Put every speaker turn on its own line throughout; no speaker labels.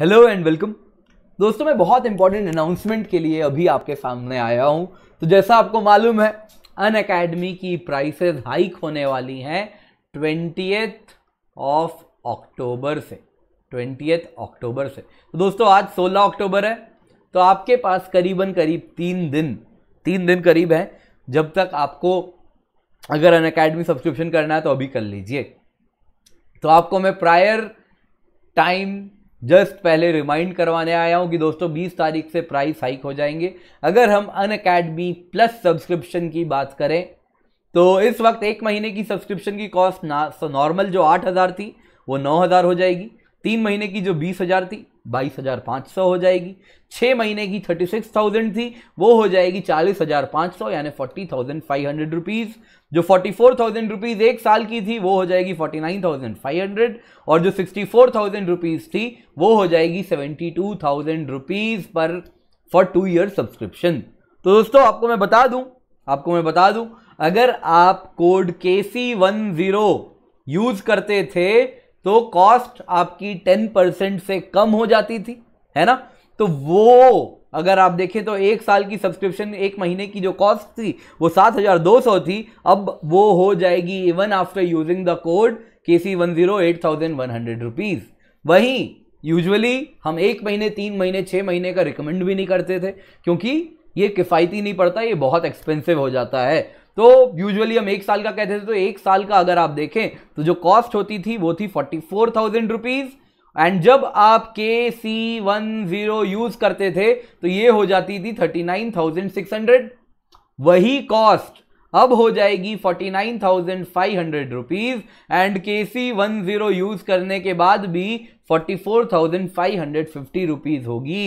hello and welcome दोस्तों मैं बहुत इंपॉर्टेंट अनाउंसमेंट के लिए अभी आपके सामने आया हूँ तो जैसा आपको मालूम है अन अकेडमी की प्राइसेस हाइक होने वाली हैं ट्वेंटी ऑफ अक्टूबर से ट्वेंटी अक्टूबर से तो दोस्तों आज 16 अक्टूबर है तो आपके पास करीबन करीब तीन दिन तीन दिन करीब है जब तक आपको अगर अन अकेडमी सब्सक्रिप्शन करना है तो अभी कर लीजिए तो आपको मैं प्रायर टाइम जस्ट पहले रिमाइंड करवाने आया हूँ कि दोस्तों 20 तारीख से प्राइस हाइक हो जाएंगे अगर हम अन अकेडमी प्लस सब्सक्रिप्शन की बात करें तो इस वक्त एक महीने की सब्सक्रिप्शन की कॉस्ट ना नॉर्मल जो 8000 थी वो 9000 हो जाएगी तीन महीने की जो बीस हजार थी बाईस हजार पाँच सौ हो जाएगी छह महीने की थर्टी सिक्स थाउजेंड थी वो हो जाएगी चालीस हजार पाँच सौ यानी forty thousand five hundred rupees जो फोर्टी फोर थाउजेंड रुपीज़ एक साल की थी वो हो जाएगी forty nine thousand five hundred और जो सिक्सटी फोर थाउजेंड रुपीज़ थी वो हो जाएगी सेवेंटी टू थाउजेंड रुपीज़ पर फॉर टू ईयर सब्सक्रिप्शन तो दोस्तों आपको मैं बता दूं आपको मैं बता दूं अगर आप code K C one zero use करते थे तो कॉस्ट आपकी टेन परसेंट से कम हो जाती थी है ना तो वो अगर आप देखें तो एक साल की सब्सक्रिप्शन एक महीने की जो कॉस्ट थी वो सात हज़ार दो सौ थी अब वो हो जाएगी even after using the code K C one zero eight thousand one hundred rupees वहीं यूजली हम एक महीने तीन महीने छः महीने का रिकमेंड भी नहीं करते थे क्योंकि ये किफ़ायती नहीं पड़ता ये बहुत एक्सपेंसिव हो जाता है तो यूजुअली हम एक साल का कहते थे तो एक साल का अगर आप देखें तो जो कॉस्ट होती थी वो थी forty four thousand rupees and जब आप के सी वन जीरो यूज करते थे तो ये हो जाती थी thirty nine thousand six hundred वही कॉस्ट अब हो जाएगी forty nine thousand five hundred rupees and K C one zero use करने के बाद भी forty four thousand five hundred fifty rupees होगी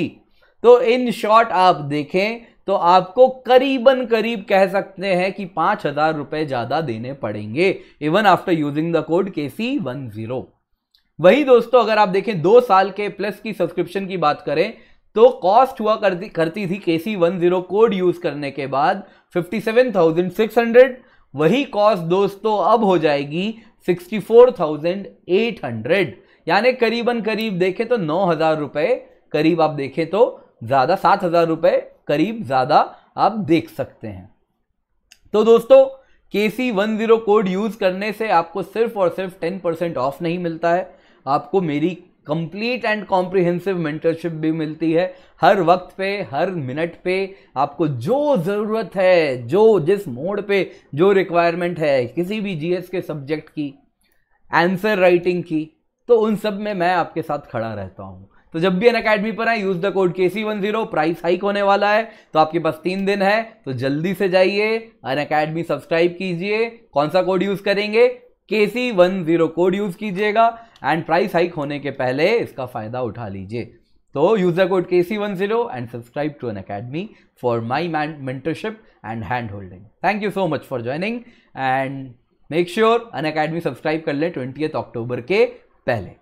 तो इन शॉर्ट आप देखें तो आपको करीबन करीब कह सकते हैं कि पांच हजार रुपए ज्यादा देने पड़ेंगे even after using the code K C one zero वही दोस्तों अगर आप देखें दो साल के प्लस की सब्सक्रिप्शन की बात करें तो कॉस्ट हुआ करती करती थी K C one zero code use करने के बाद fifty seven thousand six hundred वही कॉस्ट दोस्तों अब हो जाएगी sixty four thousand eight hundred यानी करीबन करीब देखें तो नौ हजार रुपए करीब आप देखें तो ज़्यादा सात हज़ार रुपये करीब ज़्यादा आप देख सकते हैं तो दोस्तों K C one zero code use करने से आपको सिर्फ और सिर्फ टेन परसेंट ऑफ नहीं मिलता है आपको मेरी कंप्लीट एंड कॉम्प्रिहेंसिव मेंटरशिप भी मिलती है हर वक्त पे हर मिनट पे आपको जो ज़रूरत है जो जिस मोड पे जो रिक्वायरमेंट है किसी भी जीएस के सब्जेक्ट की आंसर राइटिंग की तो उन सब में मैं आपके साथ खड़ा रहता हूँ तो जब भी अन अकेडमी पर आए use the code K C one zero price hike होने वाला है तो आपके पास तीन दिन है तो जल्दी से जाइए अन अकेडमी सब्सक्राइब कीजिए कौन सा कोड यूज करेंगे K C one zero code use कीजिएगा एंड प्राइस हाइक होने के पहले इसका फायदा उठा लीजिए तो use the code K C one zero and subscribe to Unacademy for my mentorship and hand holding thank you so much for joining and make sure Unacademy subscribe कर लें ट्वेंटी अक्टूबर के पहले